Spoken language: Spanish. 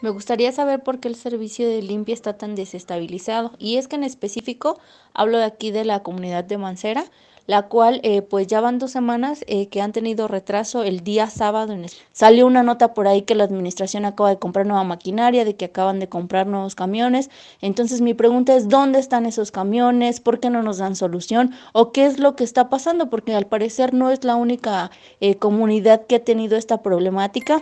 Me gustaría saber por qué el servicio de limpieza está tan desestabilizado. Y es que en específico hablo de aquí de la comunidad de Mancera, la cual eh, pues ya van dos semanas eh, que han tenido retraso el día sábado. Salió una nota por ahí que la administración acaba de comprar nueva maquinaria, de que acaban de comprar nuevos camiones. Entonces mi pregunta es, ¿dónde están esos camiones? ¿Por qué no nos dan solución? ¿O qué es lo que está pasando? Porque al parecer no es la única eh, comunidad que ha tenido esta problemática.